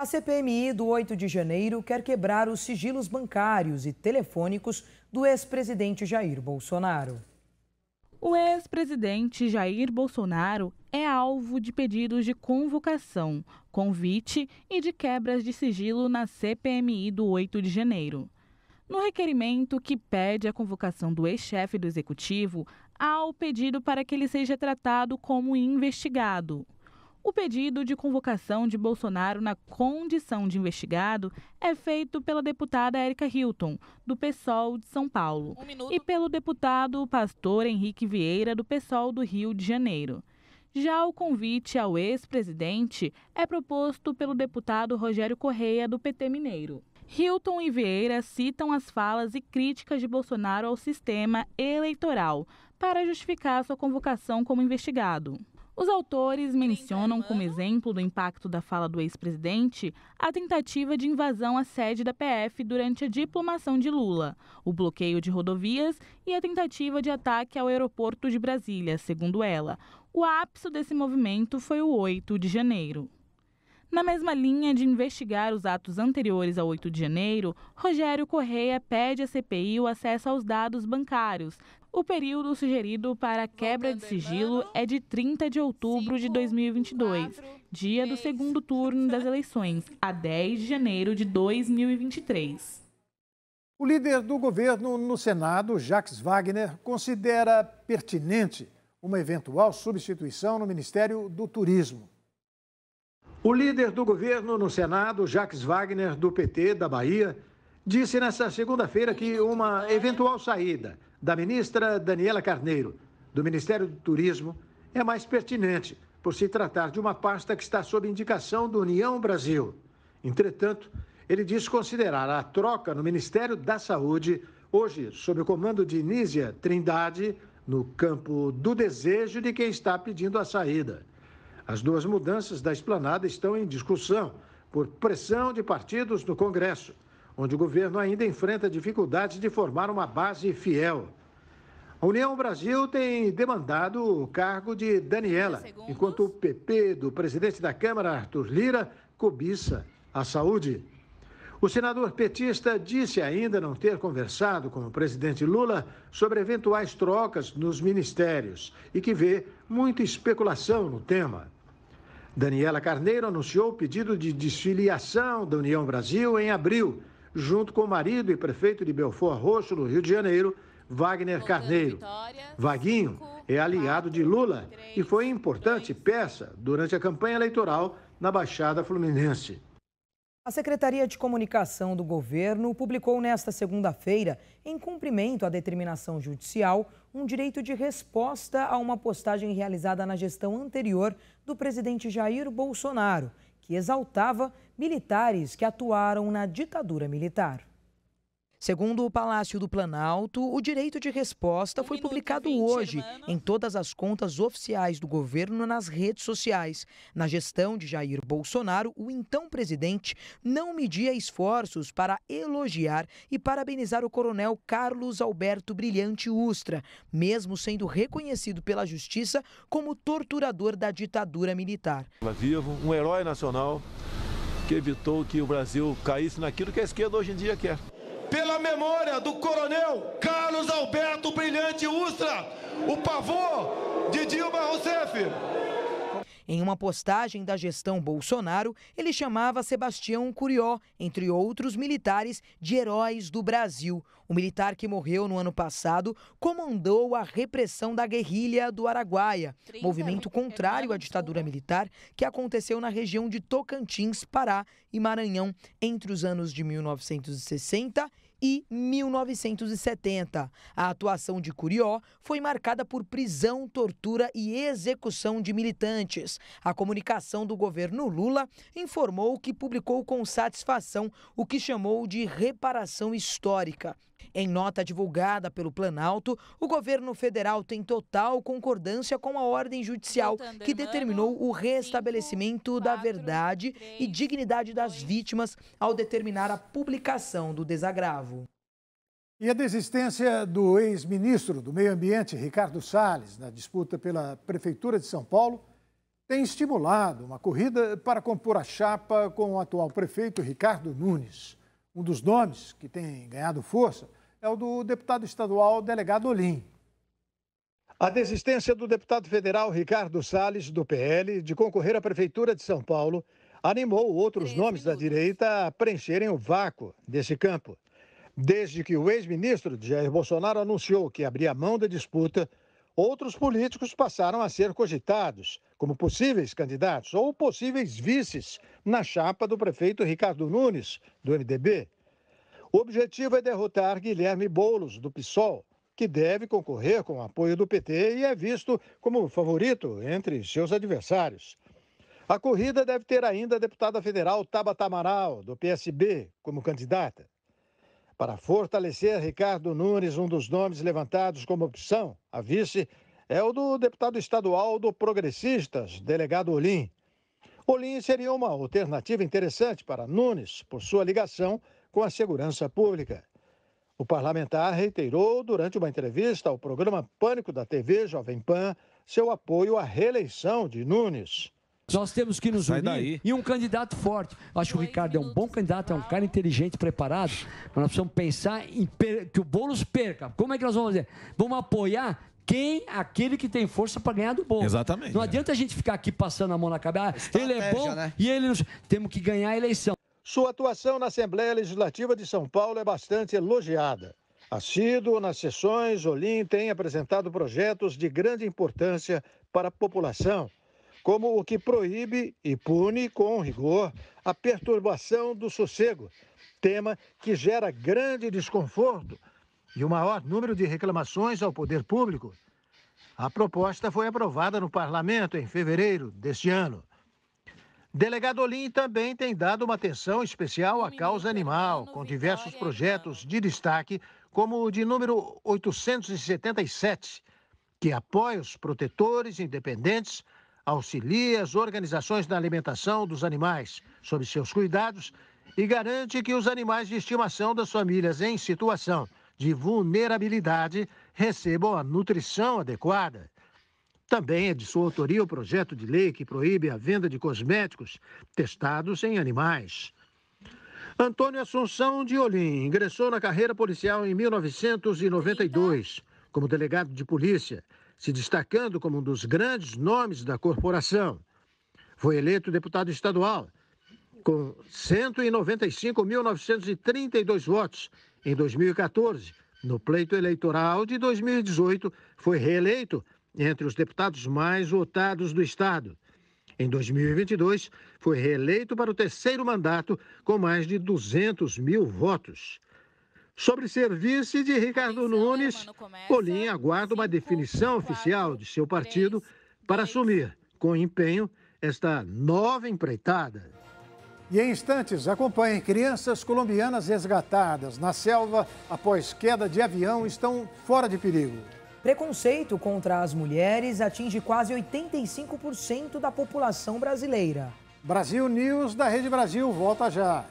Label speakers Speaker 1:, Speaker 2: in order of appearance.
Speaker 1: A CPMI do 8 de janeiro quer quebrar os sigilos bancários e telefônicos do ex-presidente Jair Bolsonaro.
Speaker 2: O ex-presidente Jair Bolsonaro é alvo de pedidos de convocação, convite e de quebras de sigilo na CPMI do 8 de janeiro. No requerimento que pede a convocação do ex-chefe do executivo, há o pedido para que ele seja tratado como investigado. O pedido de convocação de Bolsonaro na condição de investigado é feito pela deputada Érica Hilton, do PSOL de São Paulo, um e pelo deputado pastor Henrique Vieira, do PSOL do Rio de Janeiro. Já o convite ao ex-presidente é proposto pelo deputado Rogério Correia, do PT Mineiro. Hilton e Vieira citam as falas e críticas de Bolsonaro ao sistema eleitoral para justificar sua convocação como investigado. Os autores mencionam como exemplo do impacto da fala do ex-presidente a tentativa de invasão à sede da PF durante a diplomação de Lula, o bloqueio de rodovias e a tentativa de ataque ao aeroporto de Brasília, segundo ela. O ápice desse movimento foi o 8 de janeiro. Na mesma linha de investigar os atos anteriores a 8 de janeiro, Rogério Correia pede à CPI o acesso aos dados bancários. O período sugerido para a quebra de sigilo é de 30 de outubro de 2022, dia do segundo turno das eleições, a 10 de janeiro de 2023.
Speaker 3: O líder do governo no Senado, Jacques Wagner, considera pertinente uma eventual substituição no Ministério do Turismo. O líder do governo no Senado, Jacques Wagner, do PT da Bahia, disse nesta segunda-feira que uma eventual saída da ministra Daniela Carneiro do Ministério do Turismo é mais pertinente, por se tratar de uma pasta que está sob indicação do União Brasil. Entretanto, ele diz considerar a troca no Ministério da Saúde, hoje sob o comando de Nízia Trindade, no campo do desejo de quem está pedindo a saída. As duas mudanças da esplanada estão em discussão por pressão de partidos no Congresso, onde o governo ainda enfrenta dificuldades de formar uma base fiel. A União Brasil tem demandado o cargo de Daniela, enquanto o PP do presidente da Câmara, Arthur Lira, cobiça a saúde. O senador petista disse ainda não ter conversado com o presidente Lula sobre eventuais trocas nos ministérios e que vê muita especulação no tema. Daniela Carneiro anunciou o pedido de desfiliação da União Brasil em abril, junto com o marido e prefeito de Belfort Roxo, no Rio de Janeiro, Wagner Carneiro. Vaguinho é aliado de Lula e foi importante peça durante a campanha eleitoral na Baixada Fluminense.
Speaker 1: A Secretaria de Comunicação do governo publicou nesta segunda-feira, em cumprimento à determinação judicial, um direito de resposta a uma postagem realizada na gestão anterior do presidente Jair Bolsonaro, que exaltava militares que atuaram na ditadura militar. Segundo o Palácio do Planalto, o direito de resposta um foi publicado 20, hoje irmão. em todas as contas oficiais do governo nas redes sociais. Na gestão de Jair Bolsonaro, o então presidente não media esforços para elogiar e parabenizar o coronel Carlos Alberto Brilhante Ustra, mesmo sendo reconhecido pela justiça como torturador da ditadura militar.
Speaker 3: Tá vivo, um herói nacional que evitou que o Brasil caísse naquilo que a esquerda hoje em dia quer pela memória do coronel Carlos Alberto Brilhante Ustra, o pavor de Dilma Rousseff.
Speaker 1: Em uma postagem da gestão Bolsonaro, ele chamava Sebastião Curió, entre outros militares, de heróis do Brasil. O militar que morreu no ano passado comandou a repressão da guerrilha do Araguaia, movimento né, contrário à ditadura militar que aconteceu na região de Tocantins, Pará e Maranhão entre os anos de 1960 e e 1970. A atuação de Curió foi marcada por prisão, tortura e execução de militantes. A comunicação do governo Lula informou que publicou com satisfação o que chamou de reparação histórica em nota divulgada pelo Planalto, o governo federal tem total concordância com a ordem judicial que determinou o restabelecimento da verdade e dignidade das vítimas ao determinar a publicação do desagravo.
Speaker 3: E a desistência do ex-ministro do Meio Ambiente, Ricardo Salles, na disputa pela Prefeitura de São Paulo, tem estimulado uma corrida para compor a chapa com o atual prefeito Ricardo Nunes um dos nomes que tem ganhado força é o do deputado estadual delegado Olim. A desistência do deputado federal Ricardo Salles, do PL, de concorrer à Prefeitura de São Paulo, animou outros nomes minutos. da direita a preencherem o vácuo desse campo. Desde que o ex-ministro Jair Bolsonaro anunciou que abria mão da disputa, outros políticos passaram a ser cogitados como possíveis candidatos ou possíveis vices na chapa do prefeito Ricardo Nunes, do MDB. O objetivo é derrotar Guilherme Boulos, do PSOL, que deve concorrer com o apoio do PT e é visto como favorito entre seus adversários. A corrida deve ter ainda a deputada federal Tabata Amaral, do PSB, como candidata. Para fortalecer Ricardo Nunes, um dos nomes levantados como opção a vice é o do deputado estadual do Progressistas, delegado Olim. Olim seria uma alternativa interessante para Nunes, por sua ligação com a segurança pública. O parlamentar reiterou durante uma entrevista ao programa Pânico da TV Jovem Pan seu apoio à reeleição de Nunes. Nós temos que nos Sai unir daí. e um candidato forte. Acho que o Ricardo é um bom candidato, é um cara inteligente, preparado. Mas nós precisamos pensar em que o Boulos perca. Como é que nós vamos fazer? Vamos apoiar quem aquele que tem força para ganhar do bom. Exatamente. Não é. adianta a gente ficar aqui passando a mão na cabeça. Ah, ele é bom né? e ele nos... temos que ganhar a eleição. Sua atuação na Assembleia Legislativa de São Paulo é bastante elogiada. Assíduo nas sessões, Olim tem apresentado projetos de grande importância para a população como o que proíbe e pune com rigor a perturbação do sossego, tema que gera grande desconforto e o maior número de reclamações ao poder público. A proposta foi aprovada no parlamento em fevereiro deste ano. Delegado Olim também tem dado uma atenção especial à causa animal, com diversos projetos de destaque, como o de número 877, que apoia os protetores independentes auxilia as organizações na alimentação dos animais sob seus cuidados e garante que os animais de estimação das famílias em situação de vulnerabilidade recebam a nutrição adequada. Também é de sua autoria o projeto de lei que proíbe a venda de cosméticos testados em animais. Antônio Assunção de Olim ingressou na carreira policial em 1992 como delegado de polícia se destacando como um dos grandes nomes da corporação. Foi eleito deputado estadual, com 195.932 votos em 2014. No pleito eleitoral de 2018, foi reeleito entre os deputados mais votados do Estado. Em 2022, foi reeleito para o terceiro mandato com mais de 200 mil votos. Sobre serviço de Ricardo né, Nunes, Colim aguarda uma definição oficial de seu partido para assumir, com empenho, esta nova empreitada. E em instantes, acompanhem. Crianças colombianas resgatadas na selva após queda de avião estão fora de perigo.
Speaker 1: Preconceito contra as mulheres atinge quase 85% da população brasileira.
Speaker 3: Brasil News da Rede Brasil volta já.